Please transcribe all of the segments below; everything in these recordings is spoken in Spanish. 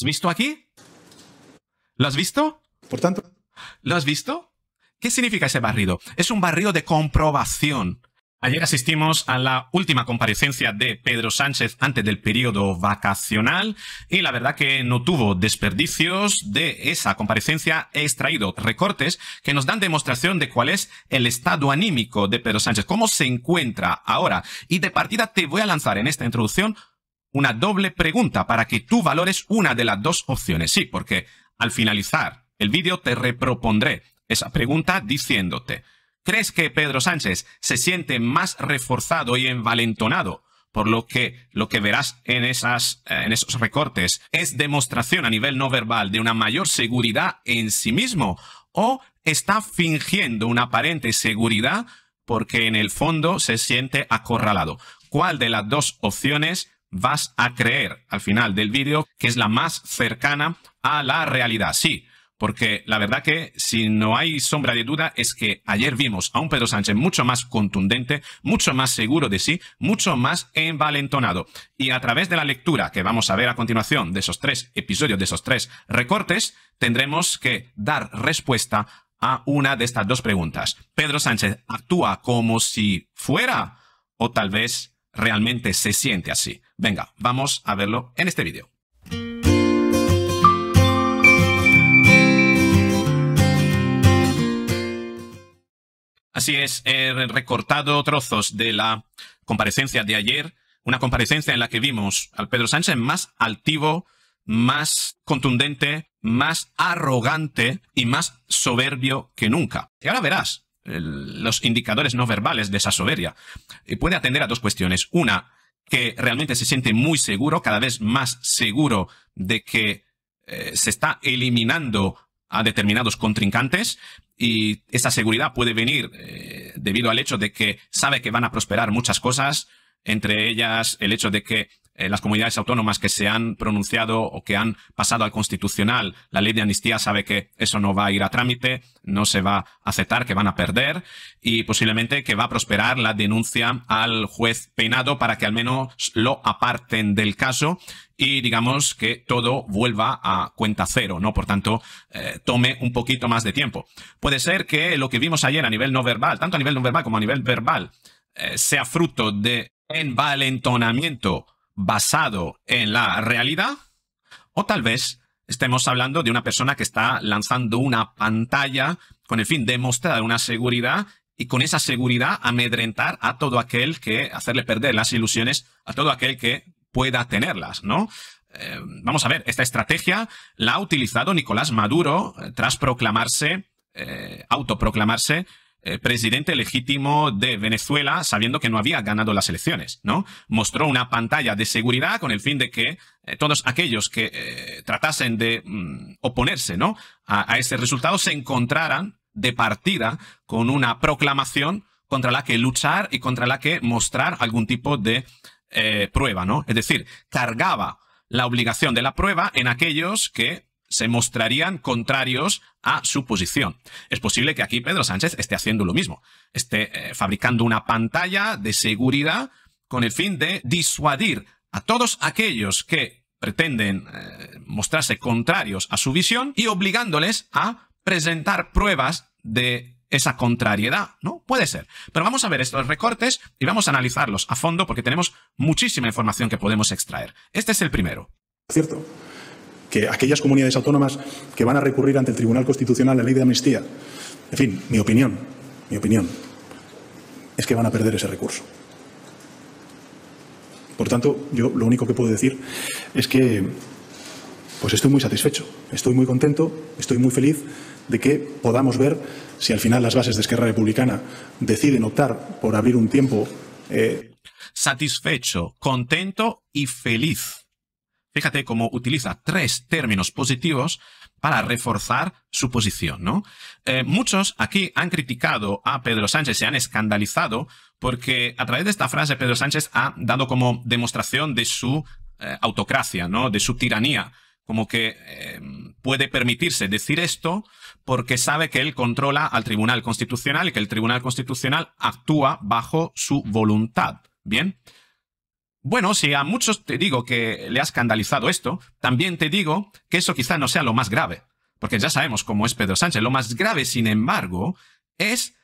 ¿Has visto aquí? ¿Lo has visto? Por tanto. ¿Lo has visto? ¿Qué significa ese barrido? Es un barrido de comprobación. Ayer asistimos a la última comparecencia de Pedro Sánchez antes del periodo vacacional y la verdad que no tuvo desperdicios de esa comparecencia. He extraído recortes que nos dan demostración de cuál es el estado anímico de Pedro Sánchez, cómo se encuentra ahora. Y de partida te voy a lanzar en esta introducción una doble pregunta para que tú valores una de las dos opciones. Sí, porque al finalizar el vídeo te repropondré esa pregunta diciéndote, ¿crees que Pedro Sánchez se siente más reforzado y envalentonado? Por lo que lo que verás en, esas, en esos recortes es demostración a nivel no verbal de una mayor seguridad en sí mismo o está fingiendo una aparente seguridad porque en el fondo se siente acorralado. ¿Cuál de las dos opciones vas a creer al final del vídeo que es la más cercana a la realidad. Sí, porque la verdad que si no hay sombra de duda es que ayer vimos a un Pedro Sánchez mucho más contundente, mucho más seguro de sí, mucho más envalentonado. Y a través de la lectura que vamos a ver a continuación de esos tres episodios, de esos tres recortes, tendremos que dar respuesta a una de estas dos preguntas. ¿Pedro Sánchez actúa como si fuera o tal vez realmente se siente así. Venga, vamos a verlo en este vídeo. Así es, he recortado trozos de la comparecencia de ayer, una comparecencia en la que vimos al Pedro Sánchez más altivo, más contundente, más arrogante y más soberbio que nunca. Y ahora verás, los indicadores no verbales de esa soberbia. Y eh, puede atender a dos cuestiones. Una, que realmente se siente muy seguro, cada vez más seguro de que eh, se está eliminando a determinados contrincantes y esa seguridad puede venir eh, debido al hecho de que sabe que van a prosperar muchas cosas, entre ellas el hecho de que eh, las comunidades autónomas que se han pronunciado o que han pasado al constitucional, la ley de amnistía sabe que eso no va a ir a trámite, no se va a aceptar, que van a perder y posiblemente que va a prosperar la denuncia al juez peinado para que al menos lo aparten del caso y digamos que todo vuelva a cuenta cero, ¿no? Por tanto, eh, tome un poquito más de tiempo. Puede ser que lo que vimos ayer a nivel no verbal, tanto a nivel no verbal como a nivel verbal, eh, sea fruto de envalentonamiento basado en la realidad o tal vez estemos hablando de una persona que está lanzando una pantalla con el fin de mostrar una seguridad y con esa seguridad amedrentar a todo aquel que hacerle perder las ilusiones, a todo aquel que pueda tenerlas, ¿no? Eh, vamos a ver, esta estrategia la ha utilizado Nicolás Maduro eh, tras proclamarse, eh, autoproclamarse eh, presidente legítimo de Venezuela sabiendo que no había ganado las elecciones, ¿no? Mostró una pantalla de seguridad con el fin de que eh, todos aquellos que eh, tratasen de mm, oponerse, ¿no? A, a ese resultado se encontraran de partida con una proclamación contra la que luchar y contra la que mostrar algún tipo de prueba, ¿no? Es decir, cargaba la obligación de la prueba en aquellos que se mostrarían contrarios a su posición. Es posible que aquí Pedro Sánchez esté haciendo lo mismo, esté eh, fabricando una pantalla de seguridad con el fin de disuadir a todos aquellos que pretenden eh, mostrarse contrarios a su visión y obligándoles a presentar pruebas de esa contrariedad, ¿no? Puede ser. Pero vamos a ver estos recortes y vamos a analizarlos a fondo porque tenemos muchísima información que podemos extraer. Este es el primero. Cierto que aquellas comunidades autónomas que van a recurrir ante el Tribunal Constitucional la ley de amnistía, en fin, mi opinión, mi opinión, es que van a perder ese recurso. Por tanto, yo lo único que puedo decir es que pues estoy muy satisfecho, estoy muy contento, estoy muy feliz de que podamos ver si al final las bases de Esquerra Republicana deciden optar por abrir un tiempo. Eh, satisfecho, contento y feliz. Fíjate cómo utiliza tres términos positivos para reforzar su posición, ¿no? Eh, muchos aquí han criticado a Pedro Sánchez, se han escandalizado, porque a través de esta frase Pedro Sánchez ha dado como demostración de su eh, autocracia, ¿no? De su tiranía. Como que em, puede permitirse decir esto porque sabe que él controla al Tribunal Constitucional y que el Tribunal Constitucional actúa bajo su voluntad. Bien. Bueno, si a muchos te digo que le ha escandalizado esto, también te digo que eso quizá no sea lo más grave, porque ya sabemos cómo es Pedro Sánchez. Lo más grave, sin embargo, es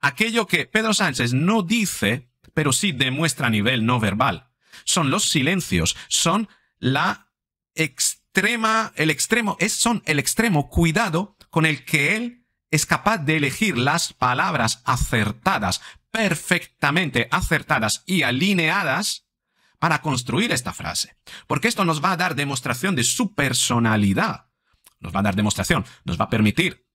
aquello que Pedro Sánchez no dice, pero sí demuestra a nivel no verbal. Son los silencios, son la extrema, el extremo, es, son el extremo cuidado con el que él es capaz de elegir las palabras acertadas, perfectamente acertadas y alineadas para construir esta frase, porque esto nos va a dar demostración de su personalidad. Nos va a dar demostración, nos va a permitir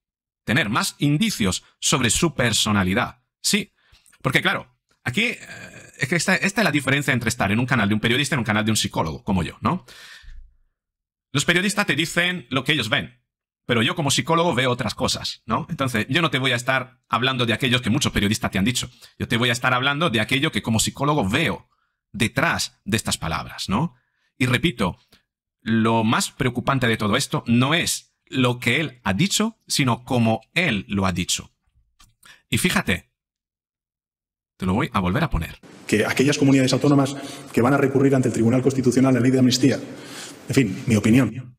tener más indicios sobre su personalidad. Sí, porque claro, aquí eh, es que esta, esta es la diferencia entre estar en un canal de un periodista y en un canal de un psicólogo, como yo, ¿no? Los periodistas te dicen lo que ellos ven, pero yo como psicólogo veo otras cosas, ¿no? Entonces, yo no te voy a estar hablando de aquellos que muchos periodistas te han dicho. Yo te voy a estar hablando de aquello que como psicólogo veo detrás de estas palabras, ¿no? Y repito, lo más preocupante de todo esto no es lo que él ha dicho, sino cómo él lo ha dicho. Y fíjate, te lo voy a volver a poner. Que aquellas comunidades autónomas que van a recurrir ante el Tribunal Constitucional la ley de amnistía. En fin, mi opinión.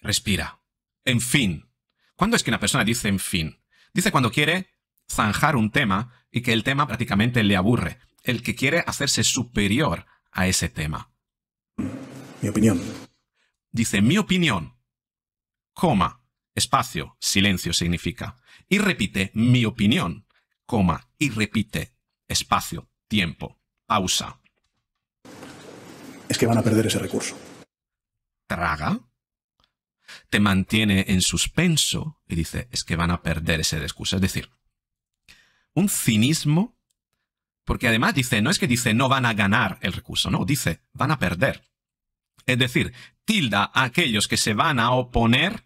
Respira. En fin. ¿Cuándo es que una persona dice en fin? Dice cuando quiere zanjar un tema y que el tema prácticamente le aburre el que quiere hacerse superior a ese tema. Mi opinión. Dice mi opinión. Coma. Espacio. Silencio significa. Y repite mi opinión. Coma. Y repite. Espacio. Tiempo. Pausa. Es que van a perder ese recurso. Traga. Te mantiene en suspenso y dice, es que van a perder ese recurso. Es decir, un cinismo porque además dice, no es que dice no van a ganar el recurso, no, dice van a perder. Es decir, tilda a aquellos que se van a oponer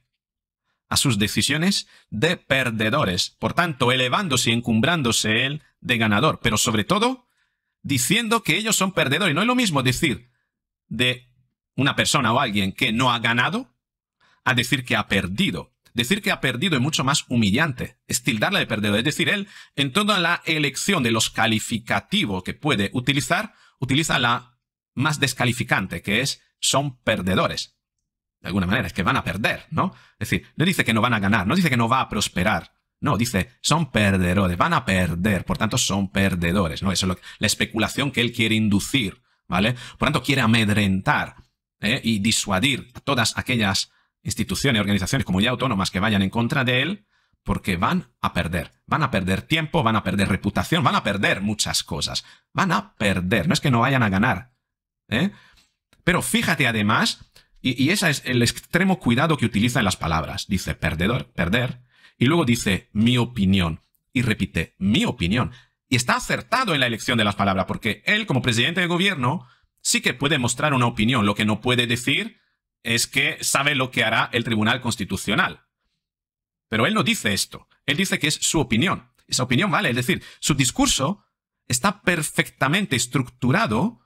a sus decisiones de perdedores, por tanto, elevándose y encumbrándose él de ganador, pero sobre todo diciendo que ellos son perdedores. No es lo mismo decir de una persona o alguien que no ha ganado a decir que ha perdido. Decir que ha perdido es mucho más humillante, es de perdedor. Es decir, él, en toda la elección de los calificativos que puede utilizar, utiliza la más descalificante, que es son perdedores. De alguna manera, es que van a perder, ¿no? Es decir, no dice que no van a ganar, no dice que no va a prosperar. No, dice, son perdedores, van a perder, por tanto son perdedores, ¿no? Eso es la especulación que él quiere inducir, ¿vale? Por tanto, quiere amedrentar ¿eh? y disuadir a todas aquellas instituciones, y organizaciones, como ya autónomas que vayan en contra de él, porque van a perder. Van a perder tiempo, van a perder reputación, van a perder muchas cosas. Van a perder, no es que no vayan a ganar. ¿eh? Pero fíjate además, y, y ese es el extremo cuidado que utiliza en las palabras. Dice perdedor, perder, y luego dice mi opinión, y repite mi opinión. Y está acertado en la elección de las palabras, porque él como presidente de gobierno sí que puede mostrar una opinión, lo que no puede decir es que sabe lo que hará el Tribunal Constitucional. Pero él no dice esto. Él dice que es su opinión. Esa opinión vale. Es decir, su discurso está perfectamente estructurado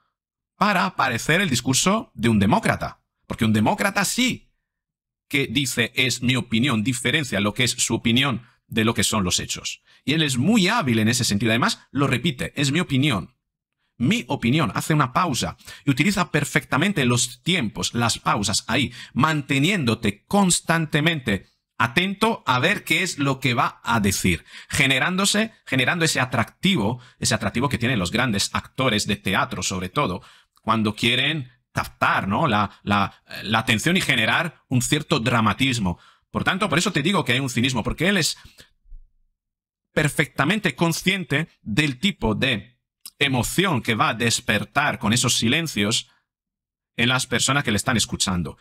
para parecer el discurso de un demócrata. Porque un demócrata sí que dice es mi opinión, diferencia lo que es su opinión de lo que son los hechos. Y él es muy hábil en ese sentido. Además, lo repite, es mi opinión mi opinión, hace una pausa y utiliza perfectamente los tiempos, las pausas ahí, manteniéndote constantemente atento a ver qué es lo que va a decir, generándose, generando ese atractivo, ese atractivo que tienen los grandes actores de teatro sobre todo, cuando quieren captar ¿no? la, la, la atención y generar un cierto dramatismo. Por tanto, por eso te digo que hay un cinismo, porque él es perfectamente consciente del tipo de emoción que va a despertar con esos silencios en las personas que le están escuchando.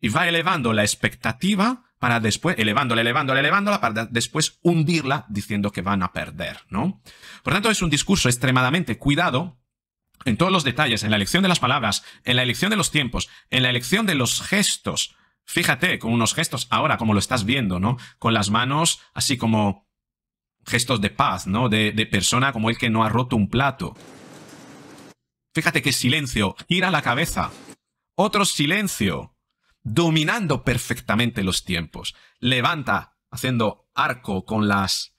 Y va elevando la expectativa para después, elevándola, elevándola, elevándola, para después hundirla diciendo que van a perder, ¿no? Por tanto, es un discurso extremadamente cuidado en todos los detalles, en la elección de las palabras, en la elección de los tiempos, en la elección de los gestos. Fíjate, con unos gestos ahora, como lo estás viendo, ¿no? Con las manos así como gestos de paz, ¿no? De, persona como el que no ha roto un plato. Fíjate qué silencio, gira la cabeza. Otro silencio, dominando perfectamente los tiempos. Levanta, haciendo arco con las,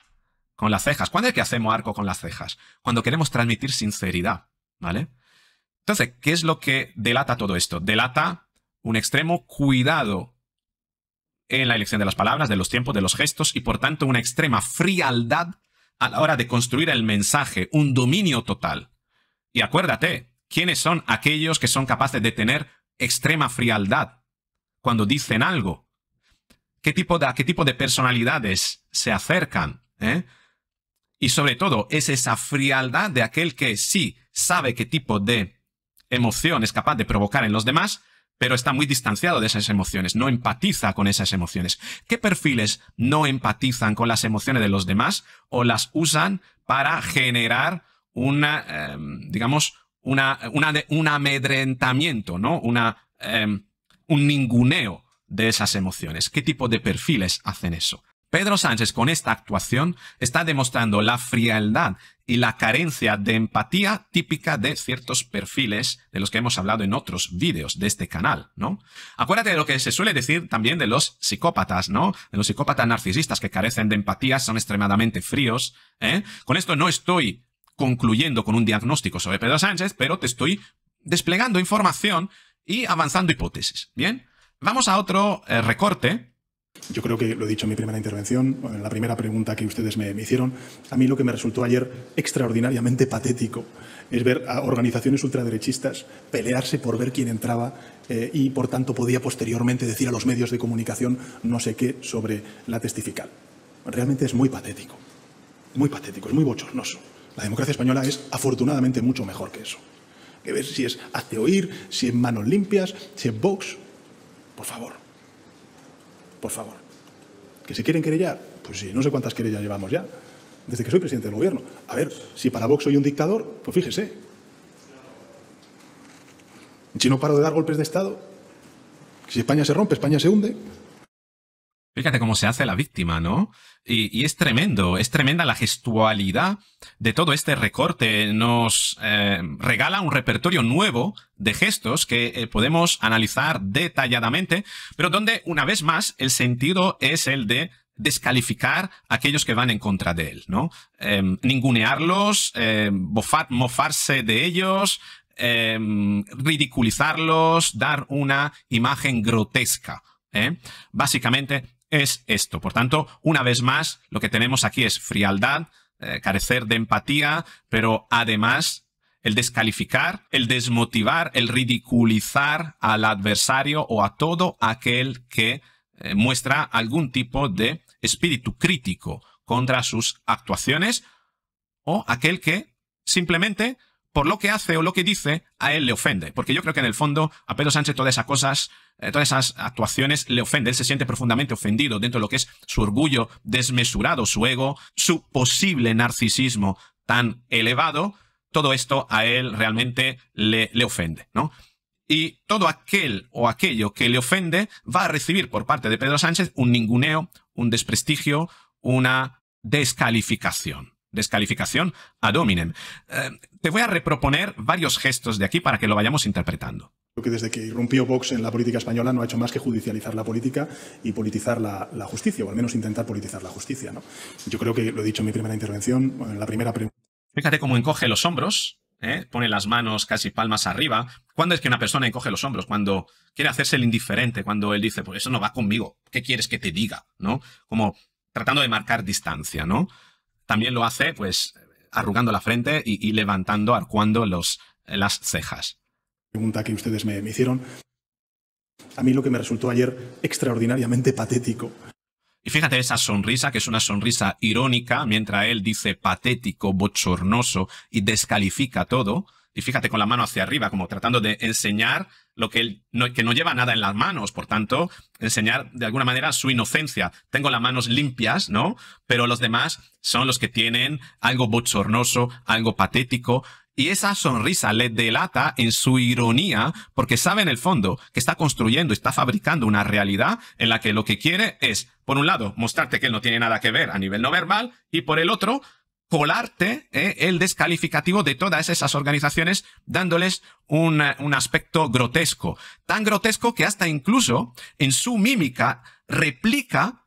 con las cejas. ¿Cuándo es que hacemos arco con las cejas? Cuando queremos transmitir sinceridad, ¿vale? Entonces, ¿qué es lo que delata todo esto? Delata un extremo cuidado en la elección de las palabras, de los tiempos, de los gestos y por tanto una extrema frialdad a la hora de construir el mensaje, un dominio total. Y acuérdate, ¿quiénes son aquellos que son capaces de tener extrema frialdad cuando dicen algo? ¿Qué tipo de, qué tipo de personalidades se acercan? Eh? Y sobre todo, es esa frialdad de aquel que sí sabe qué tipo de emoción es capaz de provocar en los demás, pero está muy distanciado de esas emociones, no empatiza con esas emociones. ¿Qué perfiles no empatizan con las emociones de los demás o las usan para generar una, em, digamos, una, una, un amedrentamiento, ¿no? Una, em, un ninguneo de esas emociones. ¿Qué tipo de perfiles hacen eso? Pedro Sánchez con esta actuación está demostrando la frialdad y la carencia de empatía típica de ciertos perfiles de los que hemos hablado en otros vídeos de este canal, ¿no? Acuérdate de lo que se suele decir también de los psicópatas, ¿no? De los psicópatas narcisistas que carecen de empatía, son extremadamente fríos, ¿eh? Con esto no estoy concluyendo con un diagnóstico sobre Pedro Sánchez, pero te estoy desplegando información y avanzando hipótesis, ¿bien? Vamos a otro eh, recorte yo creo que lo he dicho en mi primera intervención, en la primera pregunta que ustedes me, hicieron, a mí lo que me resultó ayer extraordinariamente patético es ver a organizaciones ultraderechistas pelearse por ver quién entraba eh, y, por tanto, podía posteriormente decir a los medios de comunicación no sé qué sobre la testifical. Realmente es muy patético, muy patético, es muy bochornoso. La democracia española es, afortunadamente, mucho mejor que eso. Que ver si es hace oír, si es manos limpias, si es Vox. Por favor por favor. ¿Que se quieren querellar? Pues sí, no sé cuántas querellas llevamos ya, desde que soy presidente del gobierno. A ver, si para Vox soy un dictador, pues fíjese. Si no paro de dar golpes de Estado, si España se rompe, España se hunde, Fíjate cómo se hace la víctima, ¿no? Y, es tremendo, es tremenda la gestualidad de todo este recorte. Nos eh, regala un repertorio nuevo de gestos que eh, podemos analizar detalladamente, pero donde una vez más el sentido es el de descalificar a aquellos que van en contra de él, ¿no? Em, ningunearlos, em, mofarse de ellos, em, ridiculizarlos, dar una imagen grotesca. ¿eh? Básicamente, es esto. Por tanto, una vez más, lo que tenemos aquí es frialdad, eh, carecer de empatía, pero además el descalificar, el desmotivar, el ridiculizar al adversario o a todo aquel que eh, muestra algún tipo de espíritu crítico contra sus actuaciones o aquel que simplemente por lo que hace o lo que dice, a él le ofende. Porque yo creo que en el fondo a Pedro Sánchez todas esas cosas, eh, todas esas actuaciones le ofenden. Él se siente profundamente ofendido dentro de lo que es su orgullo desmesurado, su ego, su posible narcisismo tan elevado. Todo esto a él realmente le, le ofende, ¿no? Y todo aquel o aquello que le ofende va a recibir por parte de Pedro Sánchez un ninguneo, un desprestigio, una descalificación descalificación a dominem. Eh, te voy a reproponer varios gestos de aquí para que lo vayamos interpretando. Creo que desde que irrumpió Vox en la política española no ha hecho más que judicializar la política y politizar la, justicia, o al menos intentar politizar la justicia. ¿no? Yo creo que lo he dicho en mi primera intervención, en la primera Fíjate cómo encoge los hombros, ¿eh? pone las manos casi palmas arriba. ¿Cuándo es que una persona encoge los hombros? Cuando quiere hacerse el indiferente, cuando él dice, pues eso no va conmigo, ¿qué quieres que te diga? ¿No? Como tratando de marcar distancia, ¿no? También lo hace, pues, arrugando la frente y, levantando, arcuando los, las cejas. Pregunta que ustedes me hicieron. A mí lo que me resultó ayer extraordinariamente patético y fíjate esa sonrisa, que es una sonrisa irónica, mientras él dice patético, bochornoso y descalifica todo. Y fíjate con la mano hacia arriba, como tratando de enseñar lo que él que no lleva nada en las manos, por tanto, enseñar de alguna manera su inocencia. Tengo las manos limpias, ¿no? Pero los demás son los que tienen algo bochornoso, algo patético, y esa sonrisa le delata en su ironía porque sabe en el fondo que está construyendo, está fabricando una realidad en la que lo que quiere es, por un lado, mostrarte que él no tiene nada que ver a nivel no verbal y por el otro, colarte ¿eh? el descalificativo de todas esas organizaciones dándoles un, un aspecto grotesco. Tan grotesco que hasta incluso en su mímica replica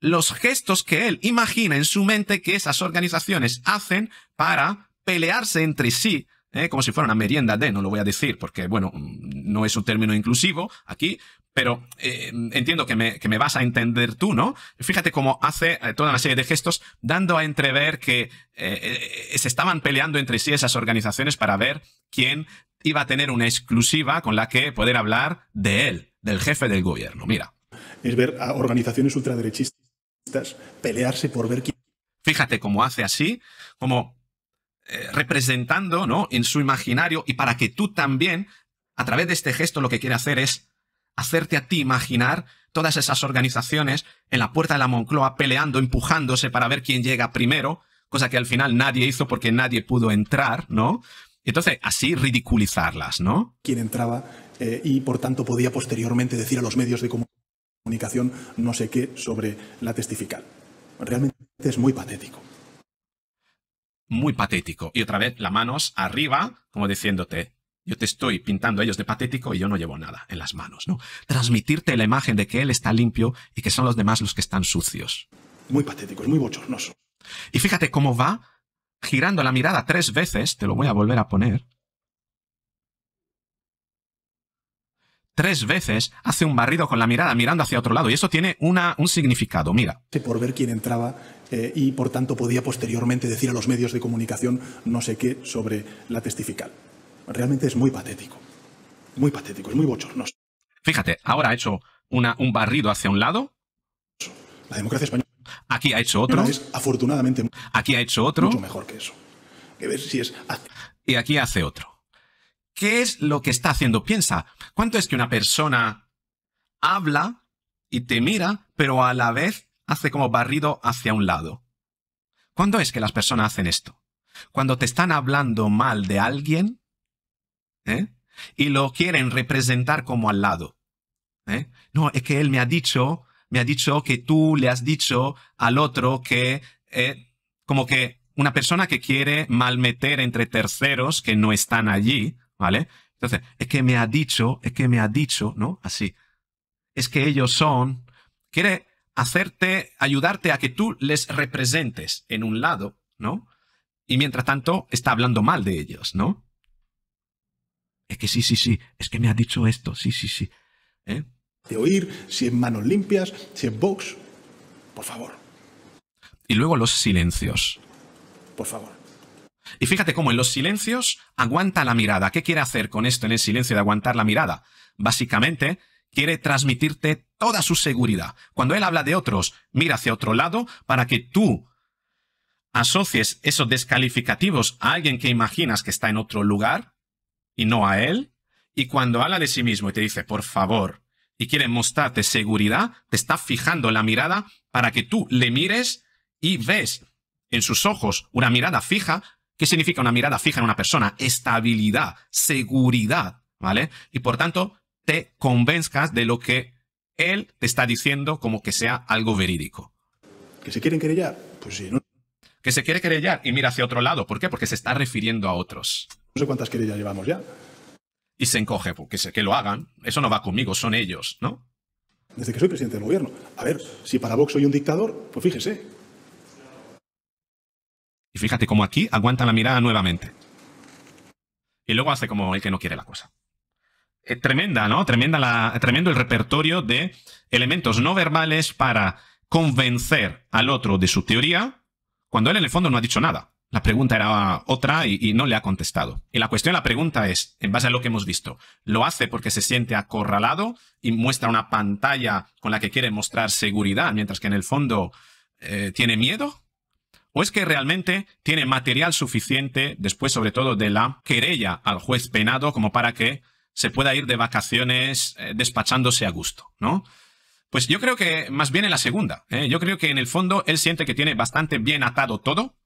los gestos que él imagina en su mente que esas organizaciones hacen para pelearse entre sí ¿eh? como si fuera una merienda de, no lo voy a decir porque, bueno, mm, no es un término inclusivo aquí, pero eh, entiendo que me, vas a entender tú, ¿no? Fíjate cómo hace eh, toda una serie de gestos dando a entrever que eh, se estaban peleando entre sí esas organizaciones para ver quién iba a tener una exclusiva con la que poder hablar de él, del jefe del gobierno. Mira. Es ver a organizaciones ultraderechistas pelearse por ver quién... Fíjate cómo hace así, como representando, ¿no? En su imaginario y para que tú también, a través de este gesto, lo que quiere hacer es hacerte a ti imaginar todas esas organizaciones en la puerta de la Moncloa peleando, empujándose para ver quién llega primero, cosa que al final nadie hizo porque nadie pudo entrar, ¿no? Entonces, así ridiculizarlas, ¿no? Quien entraba eh, y por tanto podía posteriormente decir a los medios de comunicación no sé qué sobre la testifical. Realmente es muy patético. Muy patético. Y otra vez, las manos arriba, como diciéndote, yo te estoy pintando a ellos de patético y yo no llevo nada en las manos, ¿no? Transmitirte la imagen de que él está limpio y que son los demás los que están sucios. Muy patético, es muy bochornoso. Y fíjate cómo va girando la mirada tres veces, te lo voy a volver a poner. Tres veces hace un barrido con la mirada mirando hacia otro lado y eso tiene un significado, mira. Por ver quién entraba eh, y por tanto podía posteriormente decir a los medios de comunicación no sé qué sobre la testifical realmente es muy patético. Muy patético, es muy bochornoso. Fíjate, ahora ha hecho un barrido hacia un lado. La democracia española. Aquí ha hecho otro. afortunadamente. Aquí ha hecho otro. mejor que eso. ver si es. Y aquí hace otro. ¿Qué es lo que está haciendo? Piensa, ¿cuánto es que una persona habla y te mira, pero a la vez hace como barrido hacia un lado? ¿Cuándo es que las personas hacen esto? Cuando te están hablando mal de alguien ¿Eh? y lo quieren representar como al lado. ¿Eh? No, es que él me ha dicho, me ha dicho que tú le has dicho al otro que, eh, como que una persona que quiere malmeter entre terceros que no están allí, ¿vale? Entonces, es que me ha dicho, es que me ha dicho, ¿no? Así. Es que ellos son, quiere hacerte, ayudarte a que tú les representes en un lado, ¿no? Y mientras tanto está hablando mal de ellos, ¿no? es que sí, sí, sí, es que me ha dicho esto, sí, sí, sí. ¿Eh? De oír, si en manos limpias, si en box, por favor. Y luego los silencios. Por favor. Y fíjate cómo en los silencios aguanta la mirada. ¿Qué quiere hacer con esto en el silencio de aguantar la mirada? Básicamente, quiere transmitirte toda su seguridad. Cuando él habla de otros, mira hacia otro lado para que tú asocies esos descalificativos a alguien que imaginas que está en otro lugar y no a él, y cuando habla de sí mismo y te dice, por favor, y quiere mostrarte seguridad, te está fijando la mirada para que tú le mires y ves en sus ojos una mirada fija. ¿Qué significa una mirada fija en una persona? Estabilidad, seguridad, ¿vale? Y por tanto, te convenzcas de lo que él te está diciendo como que sea algo verídico. ¿Que se quieren querellar? Pues sí, ¿no? que se quiere querellar y mira hacia otro lado. ¿Por qué? Porque se está refiriendo a otros. No sé cuántas querellas llevamos ya. Y se encoge, porque pues, sé que lo hagan. Eso no va conmigo, son ellos, ¿no? Desde que soy presidente del gobierno. A ver, si para Vox soy un dictador, pues fíjese. Y fíjate cómo aquí aguanta la mirada nuevamente. Y luego hace como el que no quiere la cosa. Eh, tremenda, ¿no? Tremenda la, tremendo el repertorio de elementos no verbales para convencer al otro de su teoría cuando él en el fondo no ha dicho nada. La pregunta era otra y, no le ha contestado. Y la cuestión, la pregunta es, en base a lo que hemos visto, ¿lo hace porque se siente acorralado y muestra una pantalla con la que quiere mostrar seguridad, mientras que en el fondo eh, tiene miedo? ¿O es que realmente tiene material suficiente, después sobre todo de la querella al juez penado, como para que se pueda ir de vacaciones eh, despachándose a gusto, ¿no? Pues yo creo que más bien en la segunda. ¿eh? Yo creo que en el fondo él siente que tiene bastante bien atado todo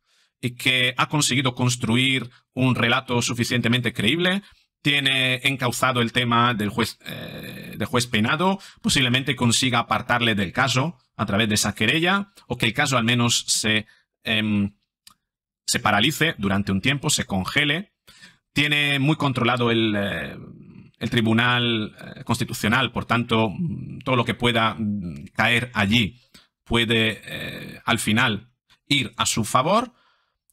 y que ha conseguido construir un relato suficientemente creíble. Tiene encauzado el tema del juez, eh, del juez peinado. Posiblemente consiga apartarle del caso a través de esa querella o que el caso al menos se, em, se paralice durante un tiempo, se congele. Tiene muy controlado el eh, el Tribunal eh, Constitucional, por tanto, todo lo que pueda mm, caer allí puede eh, al final ir a su favor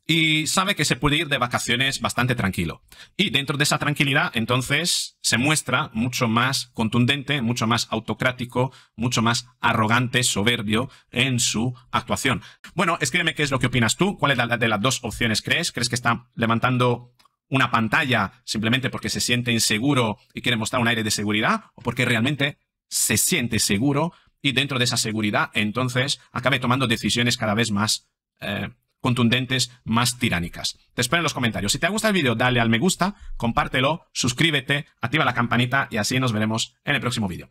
y sabe que se puede ir de vacaciones bastante tranquilo. Y dentro de esa tranquilidad, entonces, se muestra mucho más contundente, mucho más autocrático, mucho más arrogante, soberbio en su actuación. Bueno, escríbeme qué es lo que opinas tú, cuál es la de las dos opciones crees. ¿Crees que está levantando una pantalla simplemente porque se siente inseguro y quiere mostrar un aire de seguridad o porque realmente se siente seguro y dentro de esa seguridad entonces acabe tomando decisiones cada vez más eh, contundentes, más tiránicas. Te espero en los comentarios. Si te ha gustado el vídeo, dale al me gusta, compártelo, suscríbete, activa la campanita y así nos veremos en el próximo vídeo.